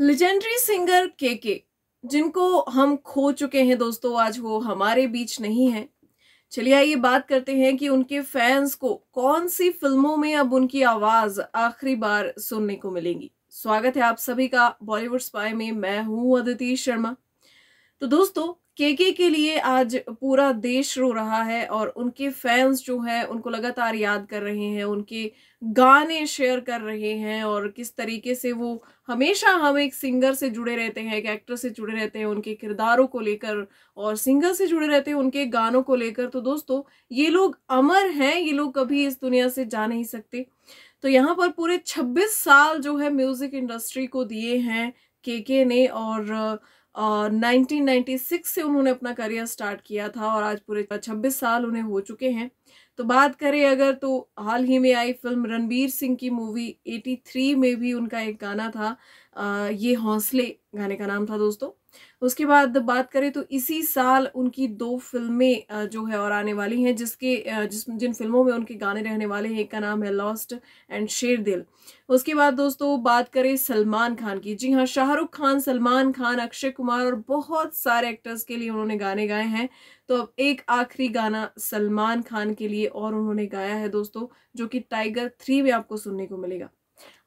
legendary singer के के जिनको हम खो चुके हैं दोस्तों आज वो हमारे बीच नहीं है चलिए आइए बात करते हैं कि उनके फैंस को कौन सी फिल्मों में अब उनकी आवाज आखिरी बार सुनने को मिलेगी स्वागत है आप सभी का बॉलीवुड स्पाई में मैं हूं अदिति शर्मा तो दोस्तों केके के लिए आज पूरा देश रो रहा है और उनके फैंस जो हैं उनको लगातार याद कर रहे हैं उनके गाने शेयर कर रहे हैं और किस तरीके से वो हमेशा हम एक सिंगर से जुड़े रहते हैं एक एक्टर से जुड़े रहते हैं उनके किरदारों को लेकर और सिंगर से जुड़े रहते हैं उनके गानों को लेकर तो दोस्तों ये लोग अमर हैं ये लोग कभी इस दुनिया से जा नहीं सकते तो यहाँ पर पूरे छब्बीस साल जो है म्यूज़िक इंडस्ट्री को दिए हैं के के ने और और 1996 से उन्होंने अपना करियर स्टार्ट किया था और आज पूरे 26 साल उन्हें हो चुके हैं तो बात करें अगर तो हाल ही में आई फिल्म रणबीर सिंह की मूवी 83 में भी उनका एक गाना था आ, ये हौसले गाने का नाम था दोस्तों उसके बाद बात करें तो इसी साल उनकी दो फिल्में जो है और आने वाली हैं जिसके जिस जिन फिल्मों में उनके गाने रहने वाले हैं एक का नाम है लॉस्ट एंड शेर दिल उसके बाद दोस्तों बात करें सलमान खान की जी हाँ शाहरुख खान सलमान खान अक्षय कुमार और बहुत सारे एक्टर्स के लिए उन्होंने गाने गाए हैं तो अब एक आखिरी गाना सलमान खान के लिए और उन्होंने गाया है दोस्तों जो कि टाइगर थ्री में आपको सुनने को मिलेगा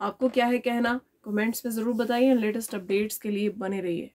आपको क्या है कहना कमेंट्स में ज़रूर बताइए लेटेस्ट अपडेट्स के लिए बने रहिए